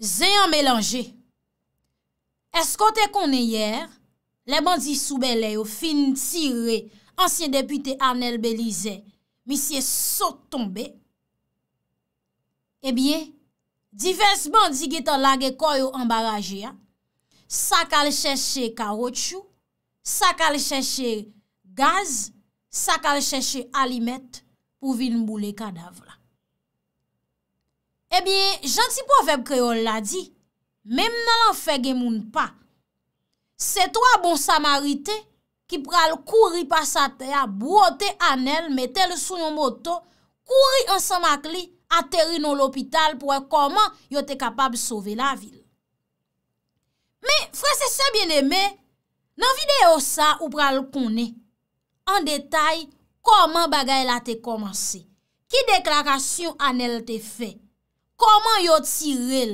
Zen yon melange, eskote konen yer, le bandi soube le yo fin tire, ansyen depite Arnel Belize, misye sot tombe, e bie, diverse bandi giton lage koyo ambaraje ya, sa kal cheshe karotchu, sa kal cheshe gaz, sa kal cheshe alimet pou vin mboule kadavla. Ebyen, eh jantipo feb kreol la di, mem nan lan fege moun pa. Se to a bon samarite, ki pral kouri pa sa te a, bouote anel, metel sou yon moto, kouri an sa makli, ateri nou l'opital, pou a koman yo te kapab sove la vil. Me, fwese se bieneme, nan videyo sa, ou pral kone, an detay, koman bagay la te komanse, ki deklarasyon anel te feb, Koman yo tirel?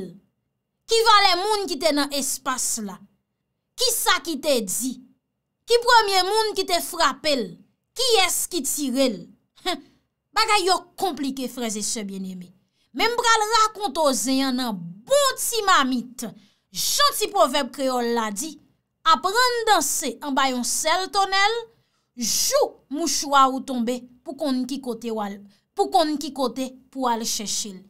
Ki va le moun ki te nan espas la? Ki sa ki te di? Ki premier moun ki te frape l? Ki es ki tirel? Baga yo komplike freze se bien eme. Membra l rakonto zeyan nan bouti ma mit. Janti poveb kreol la di. Aprende danse an bayon sel tonel. Jou mouchoua ou tombe pou konn ki kote wal. Pou konn ki kote pou al cheshe l.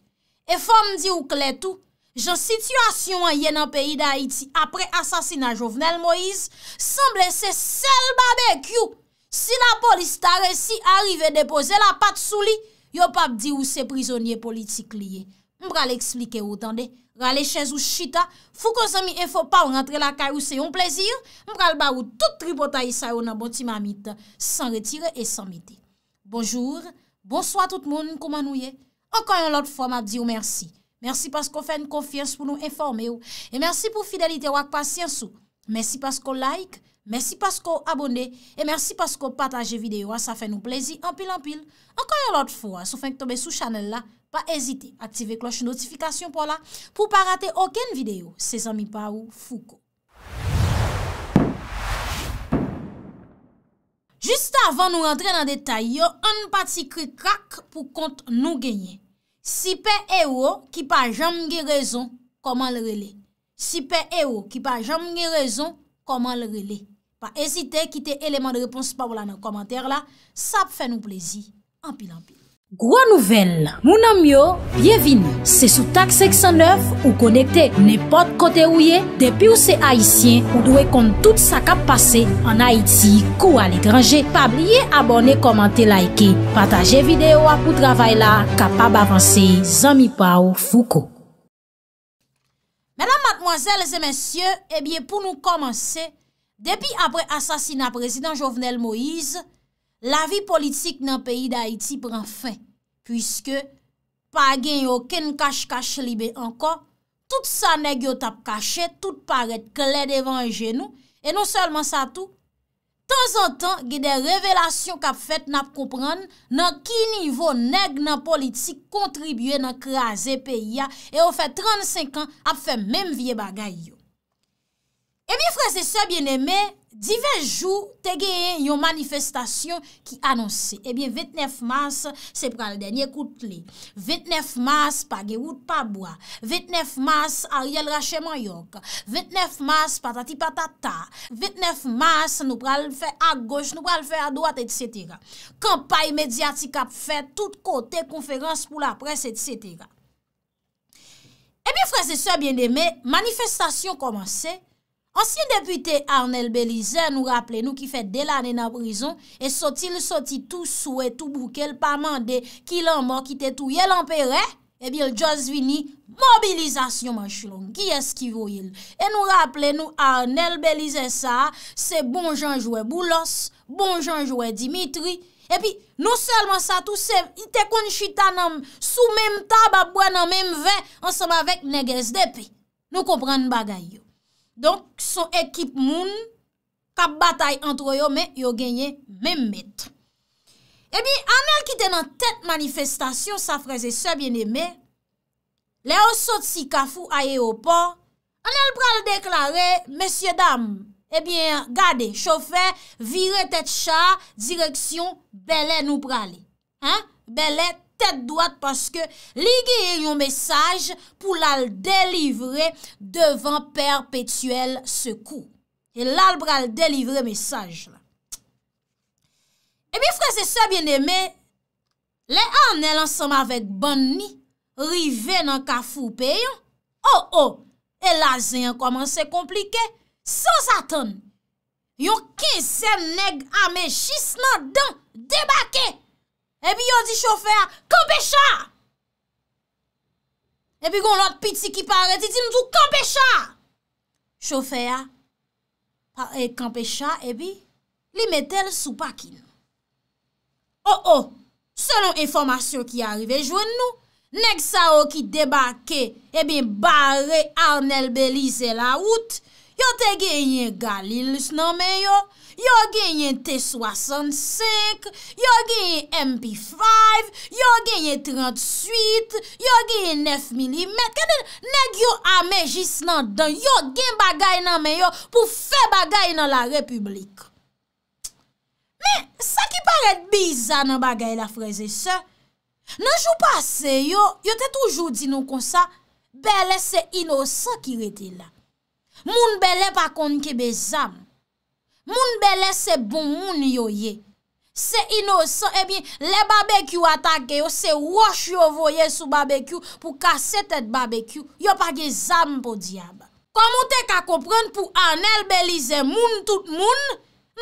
E fòm di ou kletou, jan situasyon an yen an peyi da Haiti apre asasina Jovenel Moïse, san blese sel babe kyou. Si la polis tare si arrive depose la pat sou li, yo pap di ou se prizonye politik liye. Mbra l'eksplike ou tande, rale chèz ou chita, fò kon zami en fò pa ou rentre la kaj ou se yon plezir, mbra l'bar ou tout tri potay sa yo nan boti mamit, san retire e san meti. Bonjour, bonsoi tout moun kouman ou ye. Ankan yon lot fwa ma diyo mersi. Mersi paskou fè n konfiyans pou nou informe yo. E mersi pou fidelite wak pasyansou. Mersi paskou like. Mersi paskou abonde. E mersi paskou pataje video. Wa sa fè nou plezi. Anpil, anpil. Ankan yon lot fwa. Sou fènk tobe sou chanel la. Pa ezite. Aktive kloche notifikasyon pou la. Pou pa rate oken video. Se zami pa ou fuko. Juste avan nou rentre nan detay yo. An pati kri krak pou kont nou genye. Si pe ewo ki pa jam nge rezon, koman le rele? Si pe ewo ki pa jam nge rezon, koman le rele? Pa esite, kite eleman de repons pa wala nan komantèr la. Sa pfe nou plezi. Anpil, anpil. Gro nouvel, mounan myo, byevini, se sou tak 609 ou konekte, ne pot kote ou ye, depi ou se haisyen, ou dwe kont tout sa kap pase, an Haiti, kou al ekranje, pa blye abone, komante, laike, pataje videyo apou travay la, kapab avanse, zami pa ou fuko. Mèdam matmozèl, zè mèsyè, e eh bie pou nou komanse, depi apre asasina prezident Jovenel Moïse, la vi politik nan peyi d'Haïti pran fin, pwiske pa gen yo ken kache-kache libe anko, tout sa neg yo tap kache, tout paret kle devan genou, e non selman sa tou, tan zan tan gen de revelasyon kap fet nap kompran, nan ki nivou neg nan politik kontribye nan kre aze peyi ya, e yo fet 35 an ap fe menm vie bagay yo. E mi fras de se bieneme, Divez jou te geye yon manifestasyon ki anonsi. Ebyen, eh 29 mars se pral denye koutli. 29 mars pa ge wout pa bwa. 29 mars a riel rache mayok. 29 mars patati patata. 29 mars nou pral fe a goch, nou pral fe a doat, etc. Kampay medyatik ap fe, tout kote, konferans pou la pres, etc. Ebyen, eh frese se bien deme, manifestasyon komanse. Ansyen depute Arnel Belize nou rappele nou ki fet delane na prizon e soti nou soti tou sou e tou bouke l pa mande ki l anmok ki te tou ye l anpere e eh bi l Djozvini mobilizasyon manchilon. Ki es ki vou yil? E nou rappele nou Arnel Belize sa, se bon janjou e Boulos, bon janjou e Dimitri e pi nou selman sa tou se ite konjita nanm sou mem tab ap bwen nanm em ven anseman vek neges depi. Nou kompran bagay yo. Donk, son ekip moun, kap batay antro yo, men yo genye menmet. Ebi, anel ki te nan tet manifestasyon, sa fraze se bieneme, le osot si kafou aye opan, anel pral deklare, Monsie dam, ebi, eh gade, chofe, vire tet cha, direksyon, belen ou prale. Ha? Belet. Tèt doat paske li geye yon mesaj pou lal delivre devan perpetuel se kou. E lal bral delivre mesaj la. E bi freze se bien eme, le an el ansam avet ban ni rive nan kafou pe yon, o o, el azen yon komanse komplike, sou satan, yon ki sen neg ame jis nan don debake! Ebi yon di chofer, Kampesha! Ebi yon lot piti ki pare, di di mdou Kampesha! Choffer, e, Kampesha, ebi li metel sou pakil. Oh oh, selon informasyon ki arive, jwen nou, neg sa ou ki debake, ebi barre Arnel Belize la wout, yon te genye galil lus nan men yo, Yo genyen T-65 Yo genyen MP5 Yo genyen 38 Yo genyen 9mm Kènen neg yo amè jis nan dan Yo gen bagay nan men yo Pou fè bagay nan la republik Men, sa ki paret biza nan bagay la freze se Nan jou pase yo Yo te toujou di nou konsa Belè se inosan ki rete la Moun belè pa konke bezam Moun belese bon, moun yo ye. Se inosan, e eh bin le barbecue atake yo, se wosh yo voye sou barbecue pou kase tet barbecue, yo pagye zam pou diyaba. Komon te ka kompren pou anel belize moun tout moun?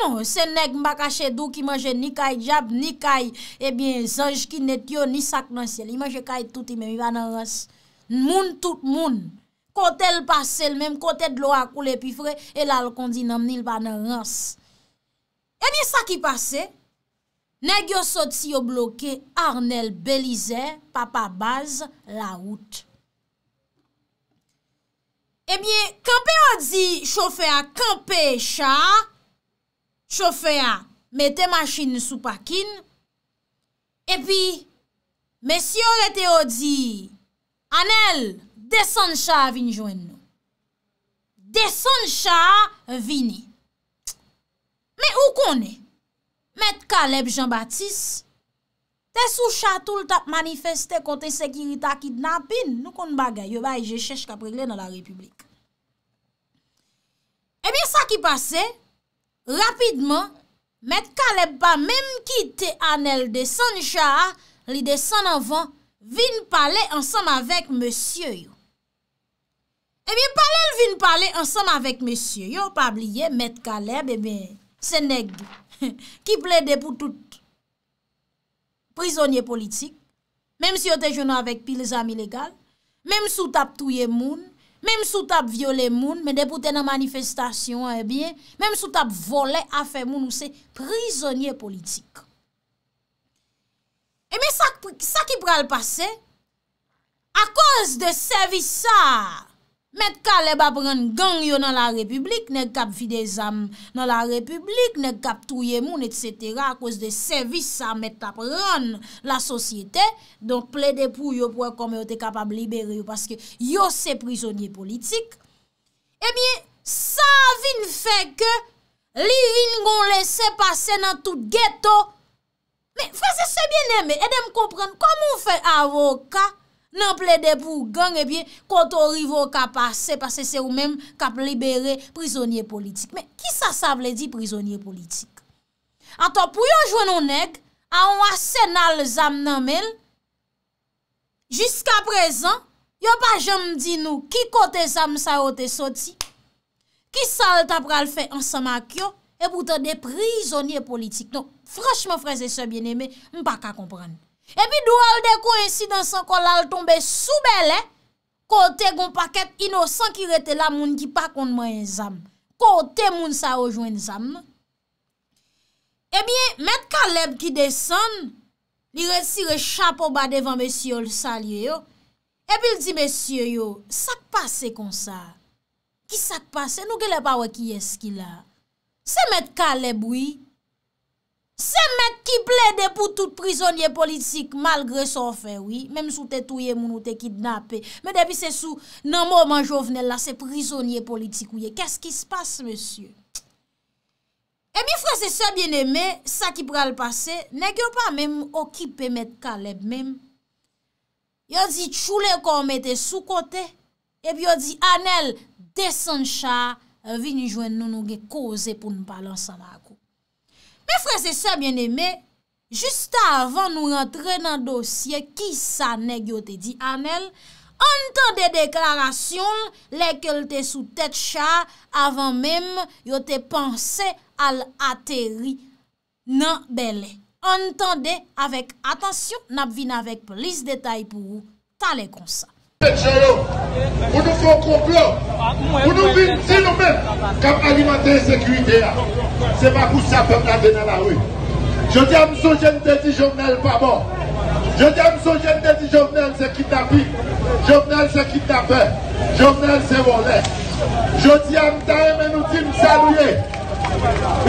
Non, se neg mbakache dou ki manje ni kajab, ni kaj, e eh bin zanj ki net yo, ni sak nan seli, manje kaj tout ime, mi banan rase. Moun tout moun. kont el pase el menm, kont et lo akoule epi fre, el al kondi nan menil pa nan rans. Ebyen sa ki pase, negyo sot si yo bloke, Arnel Belize, papa baz, la wout. Ebyen, kante yo di, chofea kante cha, chofea, mete masin sou pakin, epi, mesi yo rete yo di, Arnel, Desan chaa vin joen nou. Desan chaa vini. Me ou kon e? Met Kaleb Jean-Baptiste, te sou chatoul tap manifeste konten sekiri ta kidnapin, nou kon bagay, yo bay je chèche kapregle nan la republik. Ebyen eh sa ki pase, rapidman, Met Kaleb pa, mem ki te anel desan chaa, li desan anvan, vin pale ansam avek monsye yo. E mi pale l vin pale ansem avek mesye. Yo, pabliye, met kalè, bebe, sè neg, ki ple de pou tout prizonye politik, mem si yo te jounan avek pi le zami legal, mem sou tap touye moun, mem sou tap viole moun, men de pou tena manifestasyon, e biye, mem sou tap vole afe moun ou se prizonye politik. E mi sa ki pral pase, a koz de servisa, Met ka le ba pran gang yo nan la republik, ne kap fide zam nan la republik, ne kap touye moun, et cetera, a kouz de servis sa met ta pran la sosyete, don ple depou yo pou akome yo te kapab libere yo, paske yo se prizounye politik, ebyen, eh sa vin fe ke, li vin gon lese pase nan tout ghetto, me, fwese se bien eme, e dem kompran, komon fe avoka, nan ple de pou gang e eh bin kontorivo ka pase, pase se ou menm ka plebere prizonye politik. Men, ki sa sa vle di prizonye politik? Ato, pou yon jwennon ek, anwa senal zam nan men, jiska prezan, yon pa jom di nou, ki kote zam sa ote soti, ki sal tapral fe ansama kyo, e boutan de prizonye politik. Non, franchman freze se bieneme, mpa ka kompran. Epi dou al de koensidansan kon lal tombe soubele, eh? kote goun paket inosan ki rete la moun ki pa kon mwen zanm. Kote moun sa ojwen zanm. Epi met Kaleb ki desan, li resire chapo ba devan mesi yo l salye yo, epi li di mesi yo yo, sak pase kon sa. Ki sak pase, nou gile pa wè ki yes ki la. Se met Kaleb wè, Se mèk ki plède pou tout prizonye politik malgre son fè wè. Mèm sou te touye moun ou te kidnapè. Mè depi se sou nan mòman jòvnel la se prizonye politik wè. Kèsk ki s'passe mèsyou? E mi fwese se bène mè, sa ki pral pase, nèk yo pa mèm okipe mèd kalèb mèm. Yo di choule kon mette sou kote, e bi yo di anel desan chà vini jwen nou nouge koze pou nou palan sa mèk. Me fre se se bien eme, juste avan nou rentre nan dosye ki sa neg yo te di anel, entande deklarasyon lekel te sou tet cha avan mem yo te pense al ateri nan bele. Entande avek atensyon, nap vin avek plis detay pou ou, tale konsa. ou nou fò konplò, ou nou vin ti nou men, kam alimentè sekwite la. Se va pou sa fèm la denè la wè. Je di am sou jen te di jounel pa bon. Je di am sou jen te di jounel se kitna pi, jounel se kitna fè, jounel se wò lè. Je di am tay menouti msalouye.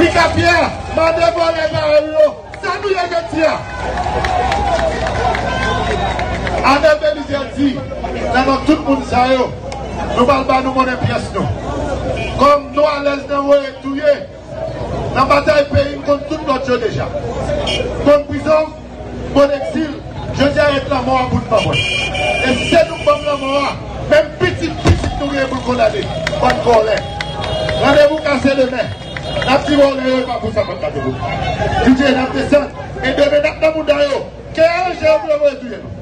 I ka pi a, man devò le ga a yò, salouye gen ti a. Anè belize anzi, lè nan tout moun sa yo, nou balba nou moun e pias nou. Kom nou alez nou wè etou ye, nan bata e peyin kon tout not yo deja. Pon pwizong, pon eksil, je jayet la mou anpoun mou anpoun. E se nou moun la mou anpoun, men pitit pitit nou wè moun kon ane. Pan kou lè. Nanè moun kase lè mè, nan ti wò lè yon pa pou sa konta dè moun. Ti jè nan te san, e dè mè dat nan moun dayo, ke yon jè yon moun anpoun etou ye nou.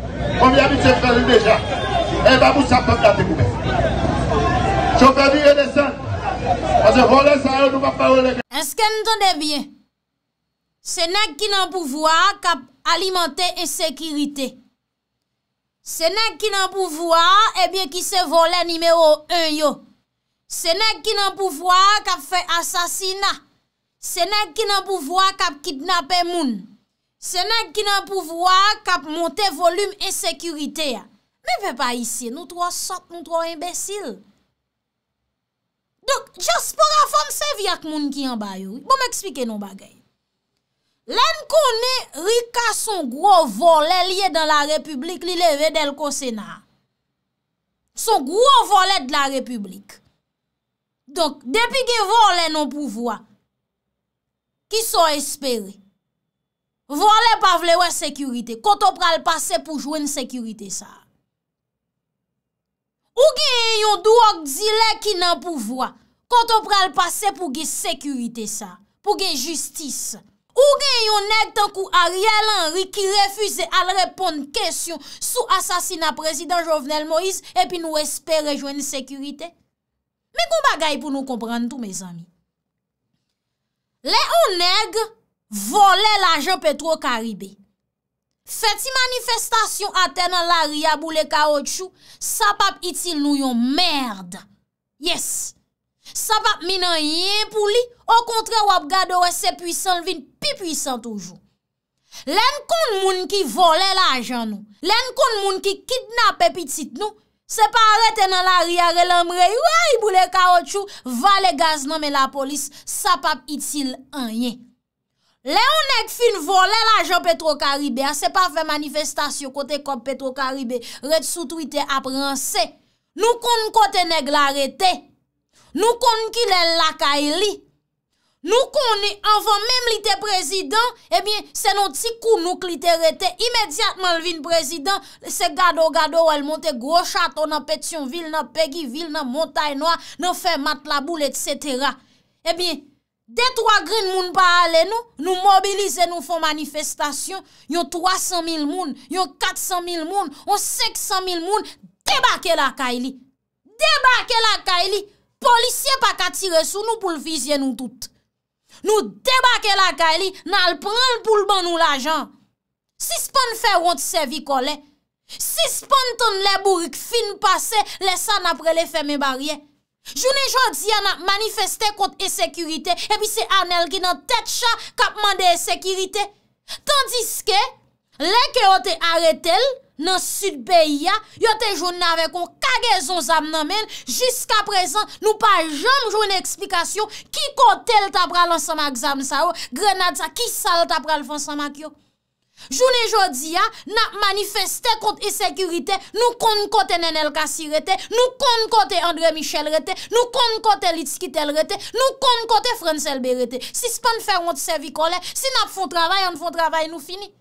Konbya eh mi eh se fredi beja, e ba mousa konpate moube. Chok avi e desan, a ze volen sa yo nou pa parole gen. Eske nou tonde bie, se ne ki nan pouvoa kap alimenten e sekirite. Se ne ki nan pouvoa e bie ki se volen nimeyo 1 yo. Se ne ki nan pouvoa kap fe asasina. Se ne ki nan pouvoa kap kitnapen moun. Senèk ki nan pouvwa kap monte volume e sekurite ya. Mè pe pa isi, nou tro sot, nou tro imbesil. Dok, jospora fòm se vyak moun ki yon bayou. Bo mè ekspike non bagay. Len konè rika son gro volè liye dan la republik li leve del ko senè. Son gro volè de la republik. Dok, depi ki volè non pouvwa, ki son espere. Vole pa vle wè sekurite. Koto pral pase pou jwen sekurite sa. Ou gen yon douak zile ki nan pou vwa. Koto pral pase pou gen sekurite sa. Pou gen justice. Ou gen yon neg tankou Ariel Henry ki refuse al repon kensyon sou asasina prezident Jovenel Moïse epi nou espere jwen sekurite. Me kou bagay pou nou kompran tout, me zami. Le ou neg... Vole la jan pe tro karibe. Feti manifestasyon ate nan la ria boule kao chou, sapap itil nou yon merda. Yes! Sapap minan yen pou li, o kontre wap gado wese pwisan vin pi pwisan toujou. Len kon moun ki vole la jan nou, len kon moun ki kidnap epi tit nou, se pa rete nan la ria relembre, yoy boule kao chou, va le gaz nan me la polis, sapap itil an yen. Lè ou nèk fin volè la jò Petro Karibè, a se pa fè manifestasyon kote kop Petro Karibè, ret sou trite ap rense. Nou kon m kote nèk la rete, nou kon m ki lè laka e li. Nou kon m, avon mèm li te prezidant, ebyen, se nou ti kou nou kli te rete, imediatman li vin prezidant, se gado gado wèl monte grochato nan Petionville, nan Peggyville, nan Montaignois, nan Femat Laboul, et cetera. Ebyen, Dey 3 grin moun pa ale nou, nou mobilize nou fon manifestasyon, yon 300.000 moun, yon 400.000 moun, yon 600.000 moun, debake la kay li. Debake la kay li, polisye pa ka tire sou nou pou l vizye nou tout. Nou debake la kay li, nan al pran l pou l ban nou la jan. Si spon fè wot se vi kole, si spon ton le bourik fin pase, lesan apre le fè me barye. Jounen joun diya nan manifeste kont e sekurite, e pi se anel ki nan tetcha kapman de e sekurite. Tandis ke, leke yo te aretel nan sud beya, yo te jounen ave kon kage zon zam nan men, jiska prezant nou pa jom jounen eksplikasyon ki kontel tapra lansan mak zam sa yo, grenad sa ki sal tapra lansan mak yo. Jouni jodi ya, nap manifeste kont e sekurite, nou kon kote Nenel Kassi rete, nou kon kote André Michel rete, nou kon kote Litsky tel rete, nou kon kote Frans Elbe rete. Si spen fèr mout servikole, si nap fon travay, an fon travay nou fini.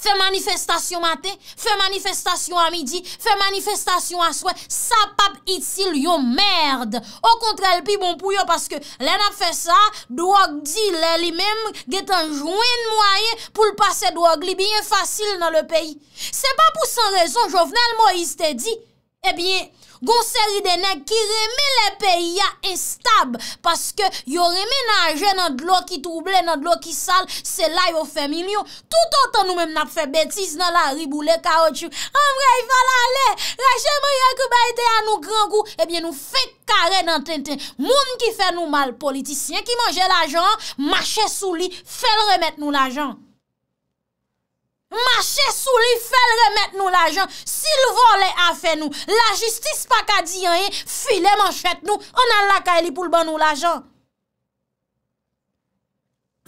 Fè manifestasyon a te, fè manifestasyon a midi, fè manifestasyon a swè, sa pap itil yo mèrd. O kontrel pi bon pou yo, paske lè nap fè sa, dòk di lè li mèm, gèt anjouen mwaye pou l'pase dòk li binye fasil nan le peyi. Se pa pou san rezon, jo vnen l'mo is te di, e eh binye... Gon seri dene ki reme le peyi ya instab. Paske yo reme nan aje nan dlo ki trouble, nan dlo ki sal, se layo fe milyon. Tout an tan nou men ap fe betis nan la ribou le kaotchou. Amre yi fal ale, rejè mwen yon kouba ite an nou krangou, ebyen nou fe kare nan ten ten. Moun ki fe nou mal politisyen ki manje la jan, mache sou li, fel remet nou la jan. Machè sou li fèl remèt nou l'ajan Si l'vole a fè nou La jistis pa ka di yon yon Fi lè manchèt nou On an laka elipoul ban nou l'ajan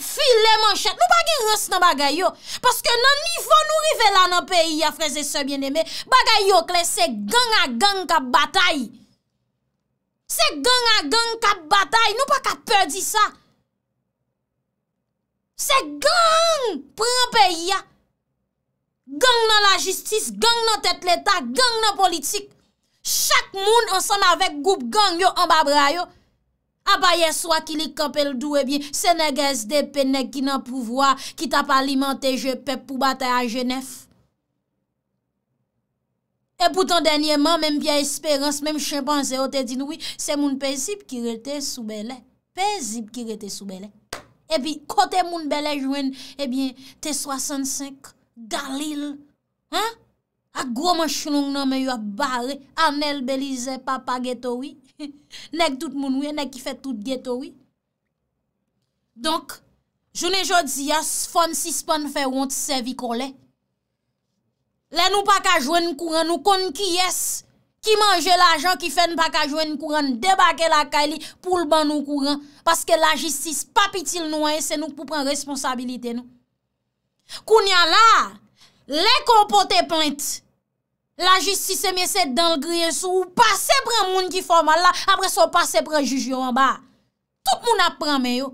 Fi lè manchèt Nou pa gen res nan bagay yo Paske nan nivon nou rive lan an peyi ya Freze se bien eme Bagay yo kle se gang a gang ka batay Se gang a gang ka batay Nou pa ka pe di sa Se gang Prenn peyi ya Gang nan la jistis, gang nan tèt l'Etat, gang nan politik. Chak moun ansan avèk goup gang yo an bab rayo. Abaye ah swa ki li kapel dou e eh biye, Senegès de pe ne ki nan pouvoa, ki tap alimentè je pe pou batè a jenef. E pou ton denye man, mèm biye esperans, mèm chimpanzè o te dinoui, se moun pe zip ki rete soubele. Pe zip ki rete soubele. E bi kote moun bele jwen, eh e biye, te soasan sènk. Galil, ha? A gwo man chloun nan men yu a bare, anel belize papa geto wi, nek tout moun we, nek yi fe tout geto wi. Donk, jounen jodzi yas, fon si spon fe yon tsevi kolè. Lè nou pa ka jwen kouran nou kon ki yes, ki manje la jan ki fen pa ka jwen kouran, debake la kali pou l ban nou kouran, paske la jistis pa pitil nou wè, se nou pou pran responsabilite nou. Kounya la, le kon pote plente, la jistise mese dan l griye sou, ou pase pre moun ki fomal la, apres ou pase pre jiji ouan ba. Tout moun ap prame yo.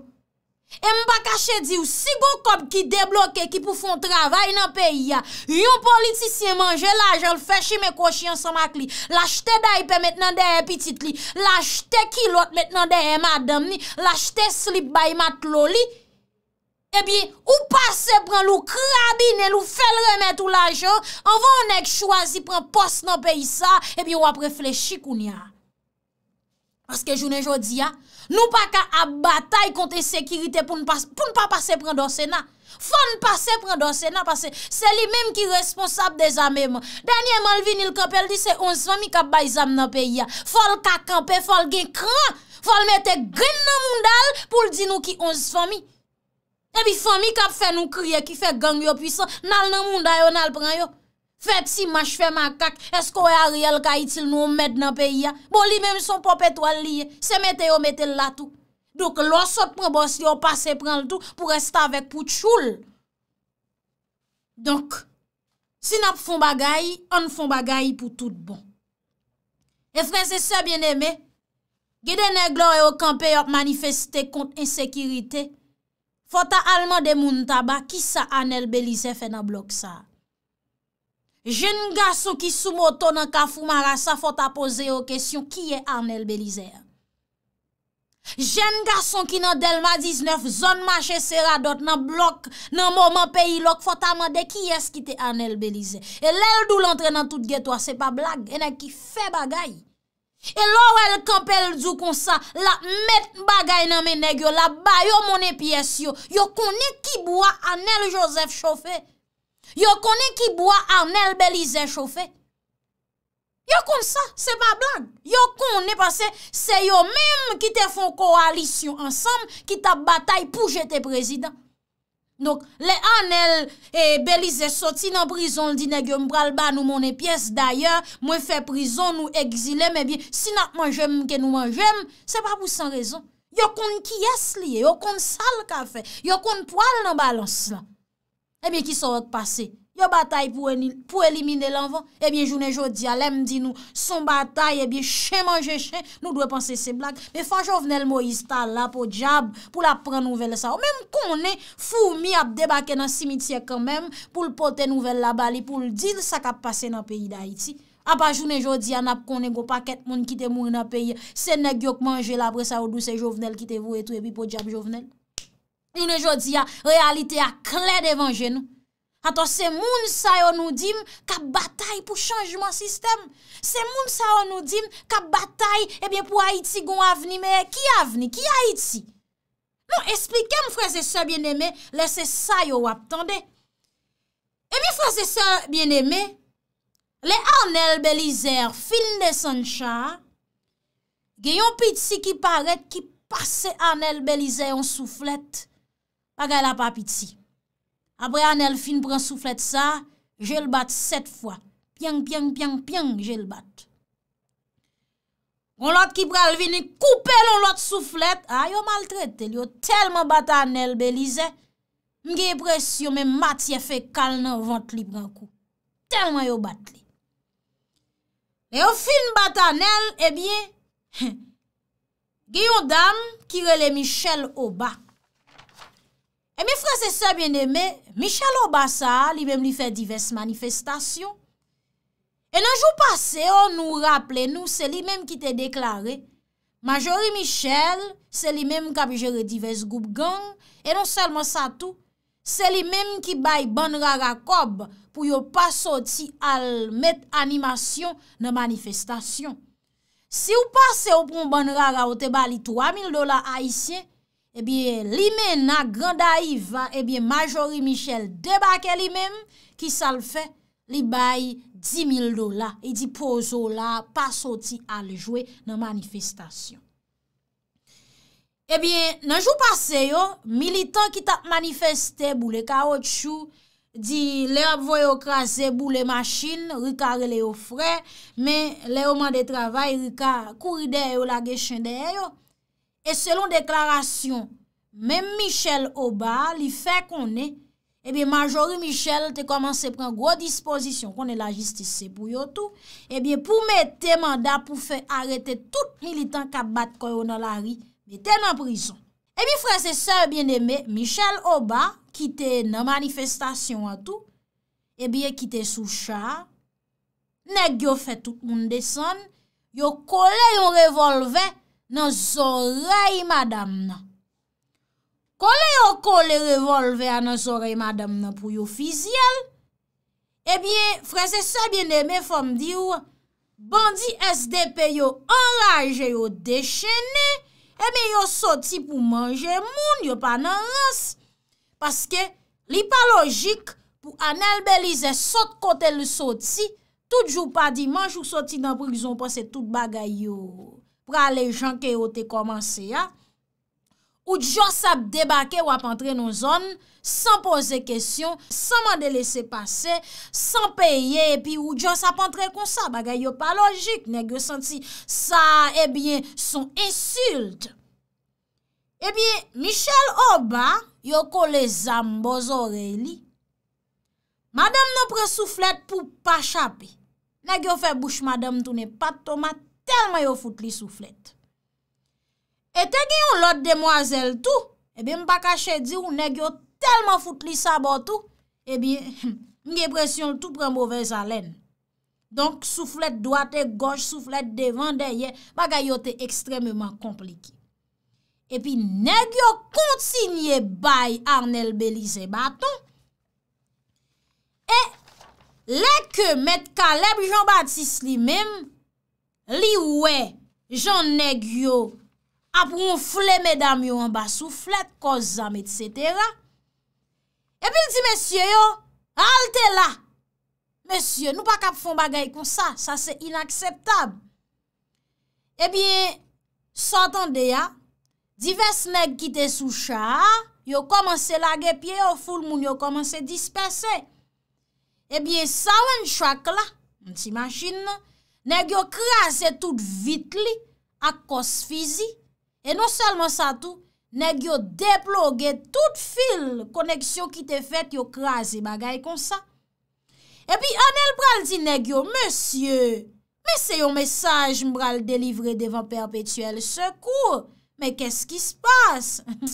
E mba kache di ou, si go kob ki debloke ki pou fon travay nan peyi ya, yon politisyen manje la, jen l fechi me koshi ansan mak li, la chete da ipe met nan de epitit li, la chete ki lot met nan de emadam ni, la chete slip bay matlo li, e eh bi ou pase pran lou krabine, lou fel remet ou lajou, anvo anek chwazi pran pos nan peyi sa, e bi wap reflechi koun ya. Aske jounen jodi ya, nou pa ka ab batay konten sekirite pou nou pa pase pran do Sena. Fon pase pran do Sena, parce se li mem ki responsab de zame man. Danye man lvin il kapel, di se 11 fami kap bay zam nan peyi ya. Fon lka kapel, fon gen kran, fon lmete gren nan moun dal pou ldi nou ki 11 fami. Ebi fami kap fè nou kriye ki fè gang yo pwisan, nal nan moun dayo, nal pran yo. Fè ti mach fè makak, esko wè a riyal ka itil nou mèd nan peyi ya. Bo li mèm son pop eto al liye, se mètè yo mètè la tou. Dok lò sot mwen bòs yo pase pran l'tou pou resta avèk pou tchoul. Donk, si nap fò bagayi, an fò bagayi pou tout bon. E frè se se bien eme, gè denè glò yo kampè yo manifestè kont insekiritè. Fota alman de moun taba, ki sa Anel Belize fè nan blok sa? Jen gason ki soumoto nan Kafou Mara, sa fota pose yo kesyon, ki e Anel Belize? Jen gason ki nan Delma 19, zon manche Seradot nan blok nan moun man peyi lok, fota alman de ki eskite Anel Belize? E lèl doul antre nan tout getwa, se pa blag, ene ki fè bagay. E lor el kampel djou kon sa, la met bagay nan menegyo, la bayo mounen piyes yo. Yo konen ki bwa anel Joseph Chauvet. Yo konen ki bwa anel Belize Chauvet. Yo konen sa, se ba blag. Yo konen pa se, se yo menm ki te fon koalisyon ansam, ki ta batay pou jete prezident. Donk, le anel e belize soti nan prizon, li dine gyon mbral ba nou mounen piyes, d'ayor, mwen fe prizon, nou egzile, mwen biye, si nat manjem ke nou manjem, se pa pou san rezon. Yo kon kiyes liye, yo kon sal ka fe, yo kon poal nan balans lan. Eh e miye ki sa wot pase. Yo batay pou elimine lanvan, ebyen eh jounen jodi a lem di nou, son batay, ebyen eh chen manje chen, nou dwe panse se blak. Me fwa jovenel Moïse ta la pou djab, pou la pren nouvel sa. Ou menm konen, fou mi ap debake nan simitye kanmen, pou l'pote nouvel la bali, pou l'dil sak ap pase nan peyi da iti. Apa jounen jodi a nap konen go paket, moun kite moun nan peyi, se ne gyok manje la pre sa, ou dou se jovenel kite vou etou ebi pou djab jovenel. Jounen jodi a realite a kle devanje nou. Ato se moun sa yo nou dim ka batay pou chanjman sistem. Se moun sa yo nou dim ka batay ebyen eh pou Haiti goun avni. Me ki avni? Ki Haiti? Nou esplike mou frase se bieneme lese sa yo wap tande. Ebyen eh frase se bieneme le Arnel Belizer fin de sancha geyon piti ki paret ki pase Arnel Belizer yon souflet pa gaya la pa piti. apre anel fin pran souflet sa, jel bat set fwa, piang, piang, piang, piang, jel bat. On lot ki pral vini, koupe l'on lot souflet, a yo maltrete, yo telman bat anel belize, mge pres yo men mat ye fe kal nan vant li pran kou, telman yo bat li. E yo fin bat anel, e bien, gyo dam kirele Michel Oba, E mi frase sebyen deme, Michel Obasa li bem li fe divers manifestasyon. E nan jou pase, ou nou rappele nou, se li mem ki te deklare, majori Michel, se li mem kapijere divers goup gang, e non selman sa tou, se li mem ki bay ban rara kob, pou yo pa soti al met animasyon nan manifestasyon. Si ou pase ou pon ban rara, ou te bali 3000 dola aisyen, Ebyen, li men na Granda Iva, ebyen, Majori Michel debake li men, ki sal fe li bayi 10.000 dola. I di pozo la, pa soti aljwe nan manifestasyon. Ebyen, nan jou pase yo, militant ki tap manifestè bou le kaotchou, di le ap voyo krasè bou le maschin, rikare le yo fre, men le oman de travay rikare kouride yo la geshende yo, E selon deklarasyon, men Michel Oba li fe konen, eh e bi majori Michel te komanse pren gwo disposisyon konen la jistise pou eh eh yo tou, e bi pou mette mandat pou fe arete tout militan ka bat koronolari, li ten an prison. E bi fre se se bieneme, Michel Oba kite nan manifestasyon an tou, e bi e kite sou char, nek yo fe tout moun deson, yo kole yon revolvey, nan zorey madam nan. Kole yo kole revolve an nan zorey madam nan pou yo fizyel, ebyen, eh freze sa bien de me fom di ou, bandi SDP yo enraje yo dechenne, ebyen eh yo soti pou manje moun, yo pa nan rase, paske li pa logik pou anel belize sot kote le soti, tout jou pa di manj ou soti nan prizon pou se tout bagay yo. Pra le jan ke yo te komanse ya. Ou diyon sap debake wap antre nou zon. San pose kesyon. San mande lese pase. San peye. E pi ou diyon sap antre konsa. Bagay yo pa logik. Nèk yo senti sa ebyen eh son insulte. Ebyen eh Michel Oba. Yo kole zambozore li. Madame nou pre souflet pou pa chapi. Nèk yo fe bouch madame toune pat tomat. telman yo foute li souflet. E te gen yon lot demwazel tou, e bi m baka chedzi ou neg yo telman foute li sa botou, e bi m gen presyon l tou pren bovez alen. Donk souflet doate, goj, souflet devan, deye, baga yo te ekstrememan kompliki. E pi neg yo kontinye bay Arnel Belize Baton, e leke met Kaleb Jean-Baptiste li memm, Li wè, jan neg yo, ap woun fule medam yo an basou flet, koz zame, et cetera. Epi l di, mèsyè yo, halte la. Mèsyè, nou pa kap fon bagay kon sa, sa se inakseptab. Epi, satan de ya, divers neg kite sou chan, yo komanse lage pye, yo ful moun yo komanse dispesè. Epi, sa wè n chwak la, n ti machin nan, Nè gyo krasè tout vitli ak kos fizi. E non selman sa tout, nè gyo deplogue tout fil koneksyon ki te fèt yo krasè bagay kon sa. E pi Anel pral di nè gyo, Monsye, mese yo mesaj mpral delivre devan perpetuel sekou. Mè kesk ki spas?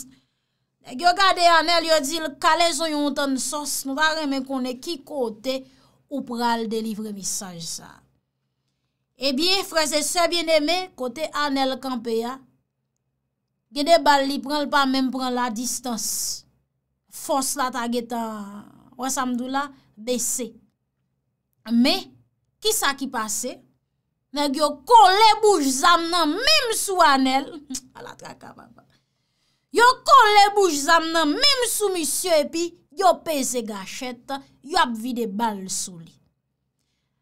Nè gyo gade Anel yo di, Kale zo yon ton sos nou vare men konen ki kote ou pral delivre mesaj sa. Ebiye, eh frese se bieneme, kote Anel Kampia, gede bal li pran l pa men pran la distans, fons la ta geta, wansam dou la, besi. Me, ki sa ki pase, neg yo kon le bouj zam nan menm sou Anel, ala traka pa pa, yo kon le bouj zam nan menm sou misyo epi, yo pese gachet, yo ap vide bal sou li.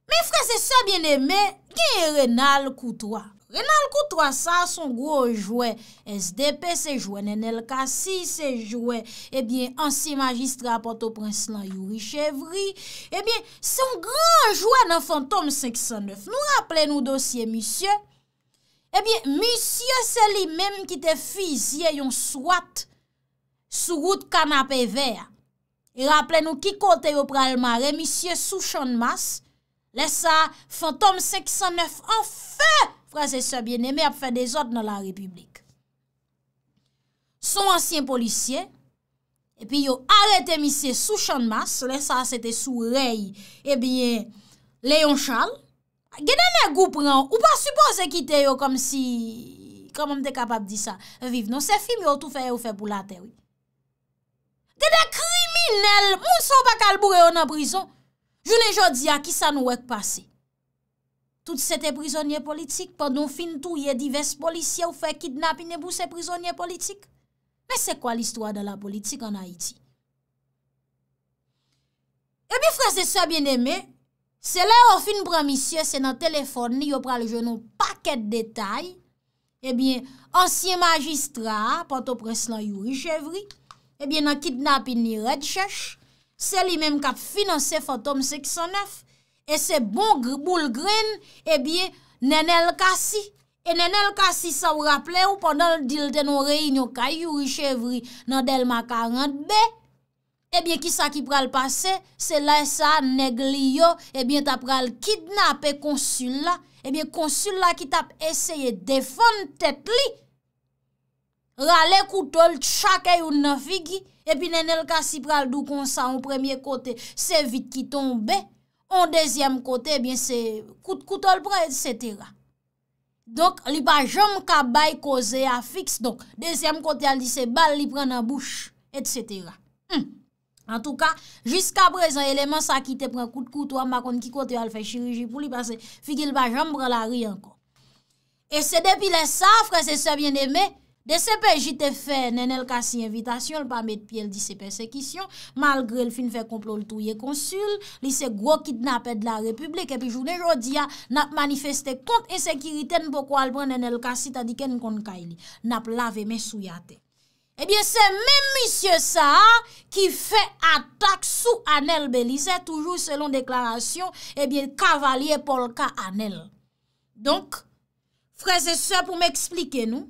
Men fre se sa bien eme, gen Renal Koutoua. Renal Koutoua sa, son groj jouè SDP, se jouè Nenel Kassi, se jouè eh Ansi Magistra Porto-Prenslan-Youri Chevri. Ebyen, eh son gran jouè nan Fantom 509. Nou rappele nou dosye, misye. Ebyen, eh misye se li menm ki te fizye yon swat sou gout kanapè ver. Rappele nou ki kote yo pralmare, misye sou chanmas. Lè sa, Fantom 509, an fè, frasè sè biene, mè ap fè de zot nan eh non, la republik. Son ansyen policye, epi yo arete misye sou chanmas, lè sa, sè te sou rey, ebyen, leyon chan. Genè nè goupran, ou pa suppose ki te yo kom si, kom mè te kapab di sa, vive. Non, se film yo tou fè, yo fè pou la tè, wè. De la kriminelle, moun son pa kalboure yo nan prison. Jou lè e jò di a ki sa nou wèk pase. Tout se te prizonye politik, pandon fin tou ye divers polisye ou fè kidnap in e bou se prizonye politik. Mè se kwa l'istwa de la politik an Haiti? E bi fras de sa bien eme, se lè ou fin bramisye se nan telefon ni yo pral jounou paket detay, e eh bi ansyen magistra, pantopres nan Yuri Chevri, e eh bi nan kidnap in e Red Shesh, Se li menm kap finanse Fatoum 609, e se bon boulgren, ebyen, nenel kasi. E nenel kasi sa ou rapple ou pandan l'dilte nou reynyo kay yuri chevri nan Delma 40B, ebyen, ki sa ki pral pase, se la sa negli yo, ebyen, ta pral kidnap e konsul la, ebyen, konsul la ki tap eseye defon tet li, rale koutol chake yu na figi, epi nenel ka si pral dou konsan ou premye kote se vit ki tombe, ou dezyem kote, ebyen eh se kout koutol pran, et cetera. Donk li pa jom kabay koze a fix, donk dezyem kote al di se bal li pran nan bouch, et cetera. Hmm. En tou ka, jiska prezen eleman sa ki te pran kout koutol, ma kon ki kote al fe chiriji pou li pase, fi ki li pa jom pran la rien ko. E se depi le safre, se sebyen deme, De sepe jite fe nenel kasi evitasyon, l pa met pi el di se persekisyon, malgre l fin fe komplo l touye konsul, li se gro kidnapè e de la republik, epi jounen jodia nap manifeste kont e sekiriten poko alpon nenel kasi, ta di ken konn kaini, nap lave men souyate. Ebyen se men misye sa, ki fe atak sou anel belize, toujou selon deklarasyon, ebyen kavalyè polka anel. Donk, freze se pou m'explike nou,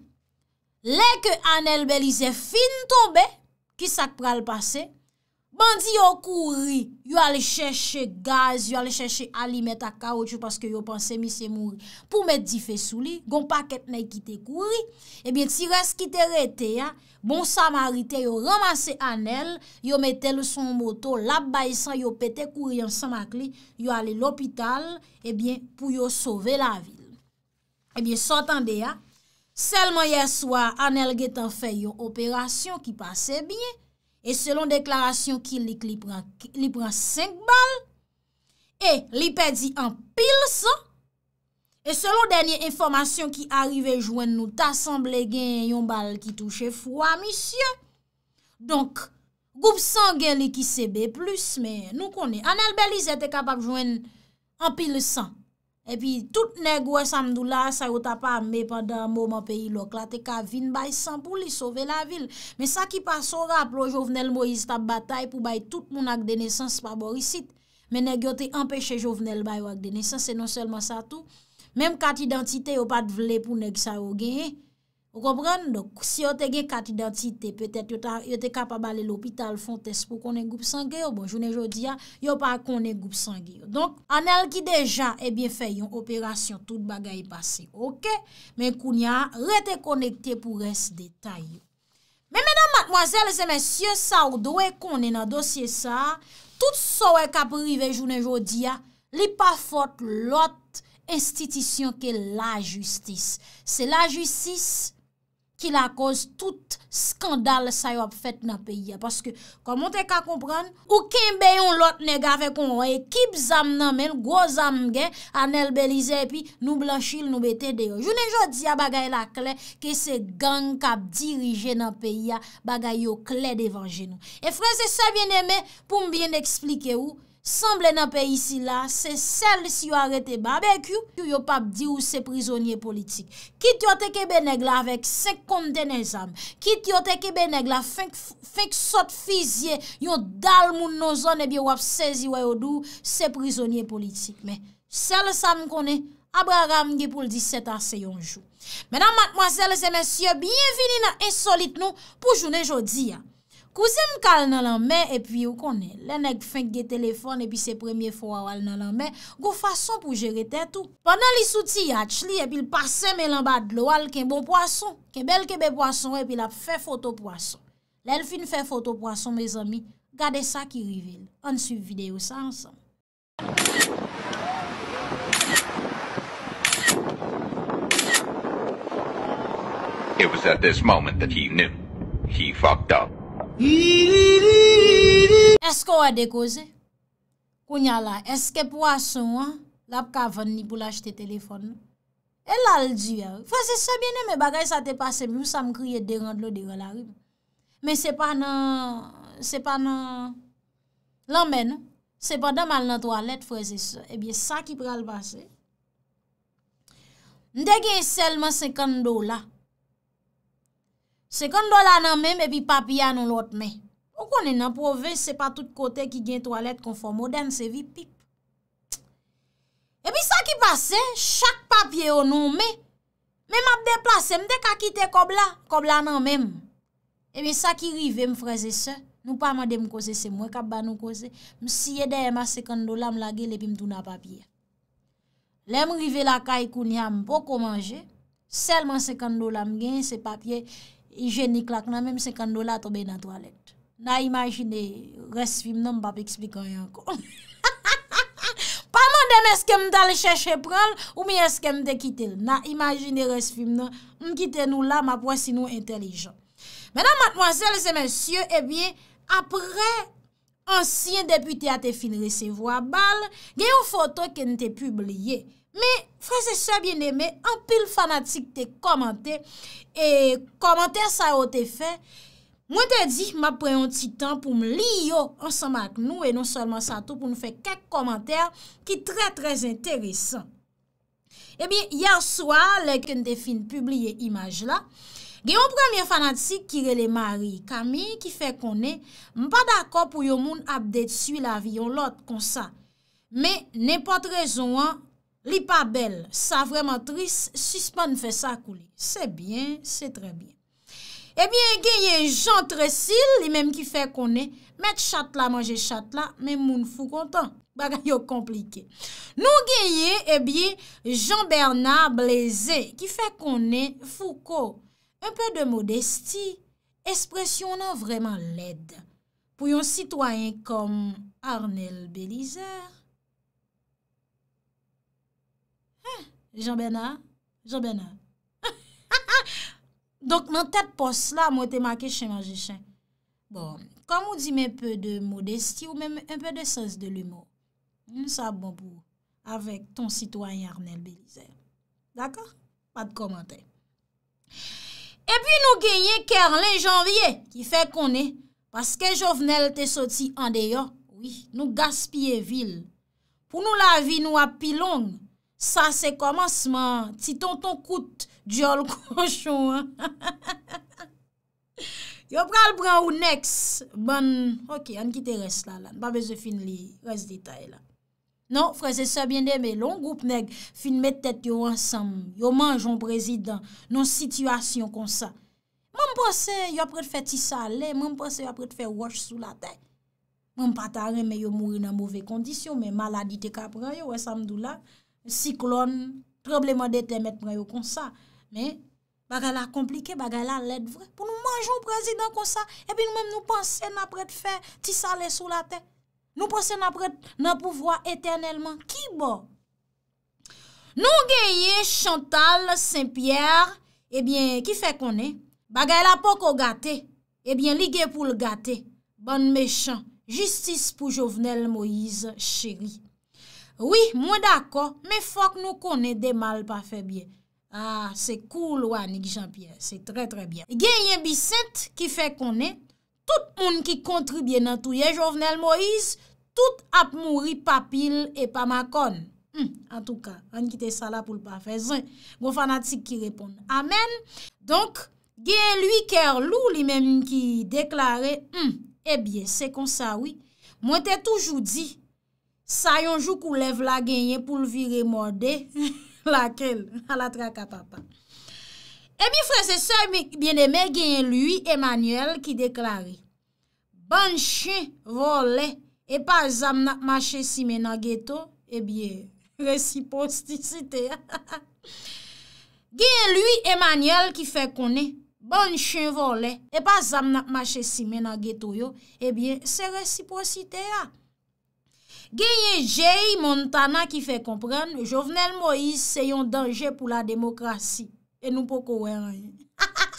Lèk anèl belize fin tobe, ki sak pral pase, bandi yo kouri, yo ale chèche gaz, yo ale chèche alimet ak kaoutu, paske yo panse mi se mouri, pou mèd di fè souli, gon paket nèy kite kouri, ebyen ti res kite rete ya, bon samarite yo ramase anèl, yo metèl son moto, lab bay san yo pète kouri an samakli, yo ale l'opital, ebyen pou yo sove la vil. Ebyen sotande ya, Selman ye swa, Anel getan fe yon operasyon ki pase bie, e selon deklarasyon ki lik li pran 5 bal, e li pedi an pil san, e selon denye informasyon ki arrive jwen nou tasanble gen yon bal ki touche fwa misye, donk, goup san gen li ki sebe plus, anel beli zete kapak jwen an pil san, E pi, tout neg wè samdou la, sa yo ta pa ame pandan mouman peyi lok la, te ka vin bay san pou li sove la vil. Men sa ki pa sorap, lò jovenel mou iz tab batay pou bay tout moun ak denesans pa borisit. Men neg yo te empèche jovenel bay wè ak denesans, se non selman sa tou. Mem kat identite yo pat vle pou neg sa yo genye. repren, si yo te ge kat identite, petet yo te kapa bale l'opital fontes pou konen goup sangyo, bon, jounen jodi ya, ah, yo pa konen goup sangyo. Donk, anel ki deja, ebyen fe yon operasyon, tout bagay yi pase, ok, men kounya rete konekte pou res detay yo. Men menan matmoazel se men sye sa ou do e konen nan dosye sa, tout sou e ka prive jounen jodi ya, ah, li pa fote lot institisyon ke la justis. Se la justis, Ki la koz tout skandal sa yo ap fet nan peyi ya. Paske, komon te ka kompran, ou kim beyon lot nega fe konwe, ekib zam nan men, gwo zam gen, anel belize epi, nou blanchil, nou bete deyo. Jounen jo diya bagay la klen, ke se gang kap dirije nan peyi ya, bagay yo klen devan genou. E fran se sa bieneme, pou m bien explike ou, Semble nan pe isi la, se sel si yo arete babek yo, yo pap di ou se prizonye politik. Kit yo teke beneg la vek sek kondene zam. Kit yo teke beneg la fek sot fizye, yo dal moun no zon e bi wap sezi wè yo dou se prizonye politik. Men, sel sa m konen, Abra Ram ge pou l di seta se yon jou. Menan matmwazel se mensyo, biyevini nan esolit nou pou jounen jodi ya. Kouzem kal nan lan men, e pi ou konen. Len ek feng de telefon, e pi se premye fwa wal nan lan men, gwo fason pou jere tèt ou. Panan li souti yatch li, e pi l'pase men lan bad lo wal, ken bon poason, ken bel kebe poason, e pi la fè foto poason. Len fin fè foto poason, me zami, gade sa ki rivele. An sub video sa ansan. It was at this moment that he knew, he fucked up. Esko wade koze? Kounya la, eske po ason an? Lap ka ven ni pou l'ajte telefon an? El al diwe. Frase se bine, me bagay sa te pase mou, sa m kriye deran lo deran la ri. Me se pa nan, se pa nan... Lan men, se pa nan mal nan toalet, frase se. Ebyen, sa ki pral pase. Ndegye selman se kando la... Sekon do la nan men, epi papye anon lot men. Mwen konen nan pove, se pa tout kote ki gen toalet konfo moden, se vi pip. Epi sa ki pase, chak papye anon men, men map de plase, mdek akite kob la, kob la nan men. Epi sa ki rive m freze se, nou pa maden m koze, se mwen kap ba nou koze, msi yede ema sekon do la m lagele epi m tou nan papye. Lè m rive la kaye kouni am, mpo komanje, selman sekon do la m gen se papye, Ijeni klak nan, mèm se kando la tobe nan toalet. Na imagine resfim nan, mbap eksplik oryanko. Pa man dem eske m dal chèche pral, ou mi eske m de kitel. Na imagine resfim nan, m kitel nou la, m apwansi nou entelijan. Mènan matmoazèl se mèsyè, ebyè, eh apre ansyen deputè a te fin resevo a bal, gen yon fotò ke n te publiye. Men, fwese se bien eme, an pil fanatik te komante, e komante sa yo te fe, mwen te di, ma pre yon titan pou m li yo ansama ak nou, e non solman sa tou pou nou fe kek komante, ki tre tre interesan. Ebyen, yerswa, leken te fin publie imaj la, gen yon premye fanatik ki rele mari kami, ki fe konen, m pa dako pou yon moun apde tsu la vi yon lot kon sa. Men, ne pot rezon an, Li pa bel, sa vreman tris, suspan fè sa kou li. Se bien, se tre bien. Ebyen, genye Jean Tressil, li menm ki fè konen, met chatla manje chatla, menm moun fou kontan. Bagay yo komplike. Nou genye, ebyen, Jean Bernard Blaise, ki fè konen fou ko. Un pè de modesti, espresyon nan vreman led. Pou yon sitwayen kom Arnel Belizer, Jean-Bernard? Jean-Bernard? Donk nan tet pos la, mwen te make chen manje chen. Bon, kon mwen di men pe de modesti ou men men pe de sens de l'humor. Mwen sa bon pou avek ton sitwanyan Arnel Belize. Daka? Pa de komante. E pi nou genye ker le janvye ki fe konen paske jovenel te soti an deyo. Nou gaspye vil. Pou nou la vi nou api longe. Sa se komanseman, ti ton ton kout, djol konchon. Yo pral pran ou neks, ban, ok, an ki te res la lan, ba be ze fin li, res detay la. Non, frese se bien deme, lon goup neg, fin met tete yo ansam, yo manj yon prezident, non situasyon konsa. Moun pose, yo pre te fe tisa le, moun pose, yo pre te fe wash sou la tay. Moun patare, me yo mouri nan mouve kondisyon, me maladi te kapran yo, wè samdou la, Psyklon, probleman dete met preyo konsa. Men, bagay la komplike, bagay la let vre. Pou nou manjou prezidant konsa, epi nou mèm nou pansen apre te fè, ti sale sou la ten. Nou pansen apre te nan pouvwa etenelman. Ki bo? Nou geye Chantal Saint-Pierre, ebyen, eh ki fè konen? Bagay la poko gate, ebyen, eh ligye pou l gate. Bon mechan, justice pou jovenel Moïse chéri. Oui, mwen d'akon, me fok nou konen de mal pa fe bie. Ah, se koul wani, Gijan Pierre. Se tre tre bie. Gen yon bisent ki fe konen, tout moun ki kontribye nan touye, Jovenel Moïse, tout ap mouri papil e pa makon. Hm, en tout ka, an ki te sala pou l'pa fe zin. Gou fanatik ki repon. Amen. Donk, gen luy ker lou, li men moun ki deklare, hm, e bie, se kon sa wii. Mwen te toujou di, Sa yonjou kou lev la genye pou l'vire morde, la kel, la traka papa. Ebi fre se se, biye ne me genye lui Emmanuel ki deklare, ban chen vole, e pa zam na mache si mena geto, ebiye, resiposite ya. Genye lui Emmanuel ki fe kone, ban chen vole, e pa zam na mache si mena geto yo, ebiye, se resiposite ya. Genye Jey Montana ki fè kompren, Jovenel Moïse se yon danje pou la demokrasi. E nou pou kowe anje.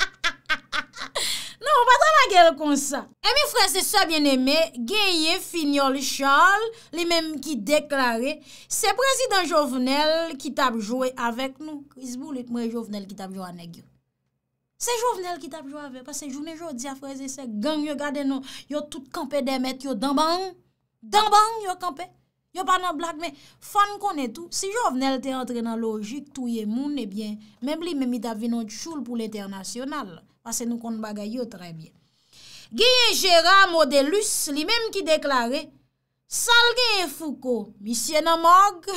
Non, patran a gel kon sa. E mi frese sa bien eme, Genye Fignol Charles, li menm ki deklare, se prezident Jovenel ki tabjowe avek nou. Kriz boulik mwen Jovenel ki tabjowe anegyo. Se Jovenel ki tabjowe avek, se Jovenel jo di a frese se gang yo gade nou. Yo tout kampè demèt yo damban an. Damban yon kampen, yon pa nan blak, men fan konen tou. Si yon vnen lte antre nan logik, touye moun ebyen, mèm li mèm i davi nou tchoul pou l'internasyonal, pase nou kon bagay yo trè byen. Gye Gérard Maudelus, li mèm ki deklare, salge fouko, misye nan mòg.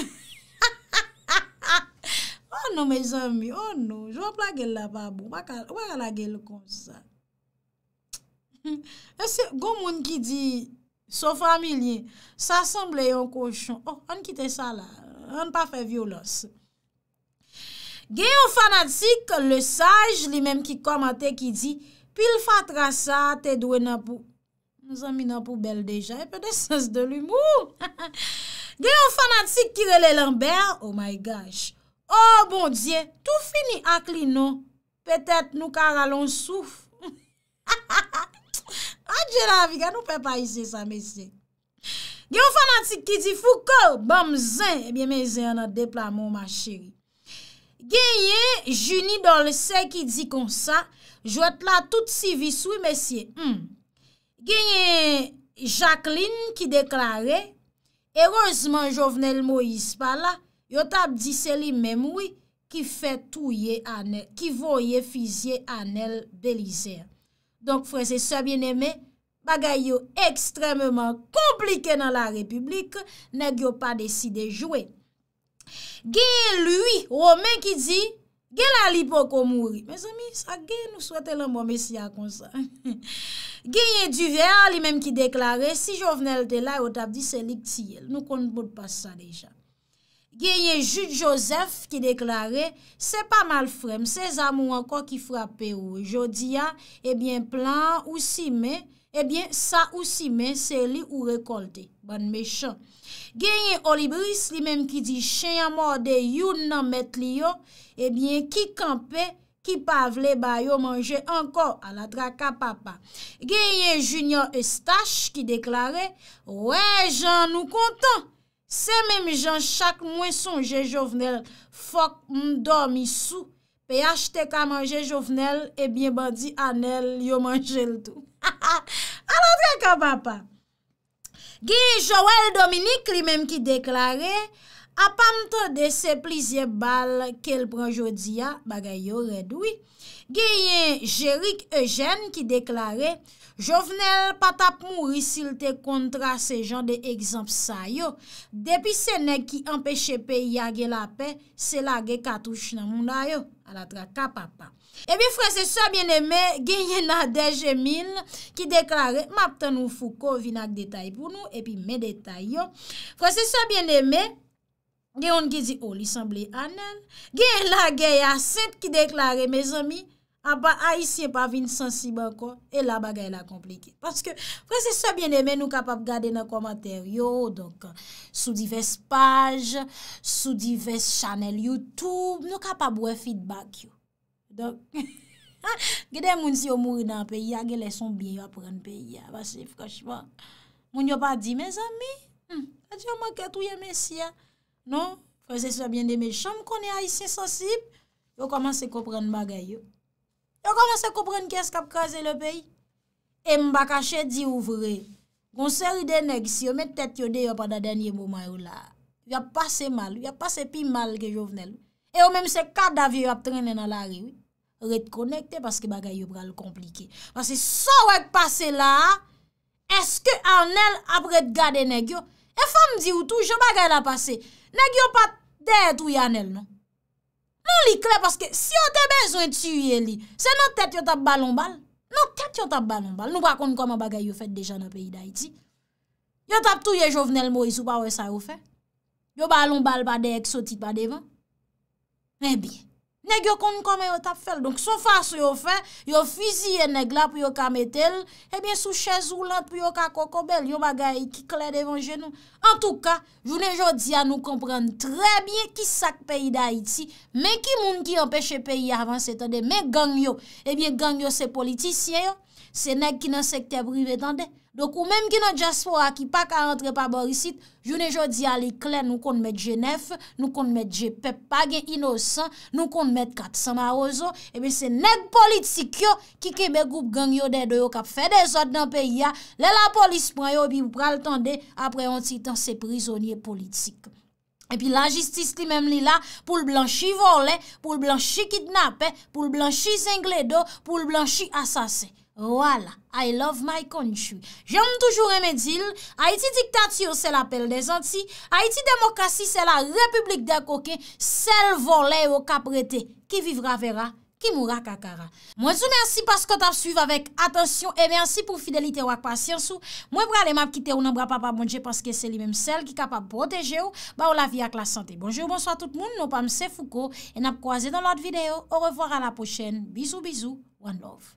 Oh no, mèz amy, oh no, jwap la gel bon. la pa bou, wè la gel kon sa. Gon moun ki di, So familye, sa semble yon kochon. Oh, an kite sa la. An pa fe violos. Ge yon fanatik, le saj, li menm ki komate ki di, pil fatra sa, te dwe napou. Nizan mi napou bel deja, e pe de sens de l'humour. Ge yon fanatik ki rele l'ember, oh my gosh. Oh bon diyen, tou fini ak li non. Petet nou kar alon souf. Ha ha! Adje la viga, nou pe pa isye sa mesye. Gen yon fanatik ki di fukor, bam zin, ebyen eh men zin an a depla moun ma cheri. Gen yon, juni dol se ki di konsa, jwet la tout si vis wouy mesye. Hmm. Gen yon, jacline ki deklare, erozman jovnel mo yispa la, yon tab di seli mem wouy, ki fe touye anel, ki voye fizye anel belizea. Donk fwese sebyen eme, bagay yo ekstremman komplike nan la republik, nek yo pa deside jouen. Gyeye luy, omen ki di, gye la lipo kon mouri. Mez ami, sa gye nou swate lan mwame si ya konsan. Gyeye duvea, li menm ki deklare, si jovenel de la, yo tabdi se lik tiyel. Nou kon bod pa sa deja. Genye Jude Joseph ki deklare, se pa mal frem, se zamou ankon ki frape ou. Jodia, ebyen plan ou si men, ebyen sa ou si men, se li ou rekolte, ban mechon. Genye Olibris li menm ki di, chen yon morde, yon nan met li yo, ebyen ki kampe, ki pavle ba yo manje ankon, ala draka papa. Genye Junior Estache ki deklare, we jen nou kontan, Se mèm jan chak mwen sonje jovenel, fok mdormi sou, pe yache te ka manje jovenel, e bie bandi anel yo manje l'tou. Anandre ka papa, gi Joël Dominique li mèm ki deklare, apam to de se plizye bal ke l pranjodiya bagay yo redoui, Geyen Jérick Eugène ki deklare Jovenel patap mou risilte kontra se jan de egzamp sa yo Depi se ne ki empèche pe yage la pe Se la ge katouche nan moun da yo Alatra kapapa E eh pi franseswa bien eme Geyen Nadege Mine ki deklare Maptan ou fouko vinak detay pou nou E pi men detay yo Franseswa bien eme Geyon Gizi Oli oh, Sanble Anen Geyen la Geya Sint ki deklare Me zami A ah, ba Aisyen pa vin sensib ankon, e la bagay la komplike. Paske prese sobyen demen nou kapap gade nan komater yo, sou divers paj, sou divers chanel YouTube, nou kapap wè feedback yo. Donk, gede moun si yo moun nan peyi ya, gede leson biye yo apren peyi ya, basi froschman, moun yo pa di, mes ami, hmm, a di yo mou katouye mesi ya, non, prese sobyen demen, chanm konen Aisyen sensib, yo komanse kopren bagay yo. Yo komanse koupren ki eske ap kreze le peyi. E mba kache di ou vre. Gon seri de neg, si yo met tete yo de yo pa da denye mouman yo la. Yo ap pase mal, yo ap pase pi mal ge jovnel. E yo menm se kada vi yo ap trenen ala riwi. Retkonekte paske bagay yo pral komplike. Paske sa wak pase la, eske anel ap redgade neg yo. E fam di ou tou, yo bagay la pase. Neg yo pat detou yanel non. Nou li kre paske si yo te bezwen tsu ye li, se nou tet yo tap balon bal, nou tet yo tap balon bal, nou wakon koman bagay yo fet deja nan peyi da iti. Yo tap tou ye jovenel mo, yo balon bal pa de ek, sotik pa de ven. Men biye, Neg yo kon kon me yo tap fel, donk sou fasyo yo fe, yo fizye neg la pou yo ka metel, ebyen eh sou chez ou la pou yo ka koko bel, yo bagay ki kle devon genou. En tout ka, jounen jodi a nou komprenn trebyen ki sak peyi da iti, men ki moun ki yon peche peyi avans etade, men gang yo, ebyen eh gang yo se politisyen yo. Se neg ki nan sekte prive tan de. Dok ou menm ki nan diaspora ki pa ka rentre pa borisit, jounen jodi aliklen nou kon met jenef, nou kon met jepepa gen inosan, nou kon met katsan a ozo, e men se neg politik yo ki kebe group gang yo den do yo kap fe de zot nan pe ya, le la polis pran yo bi pral tan de apre yon titan se prizonye politik. E pi la jistis li menm li la pou l'blanchi volen, pou l'blanchi kidnapen, pou l'blanchi zengledo, pou l'blanchi asasen. Wala, I love my country. Jom toujou remedil, Haiti diktatiyo se la pelle de zanti, Haiti demokrasi se la republik de koke, sel volè ou kaprete, ki vivra vera, ki moura kakara. Mwen sou mersi paskot ap suyve avèk, atensyon e mersi pou fidelite wak pasyansou. Mwen brale map kite ou nan bra pa pa mounje paske se li menm sel ki kapap poteje ou, ba ou la vi ak la sante. Bonjou, bonsoit tout moun, nou pam se fouko, en ap kwaze dan lot videyo, ou revwara la pochen, bizou bizou, one love.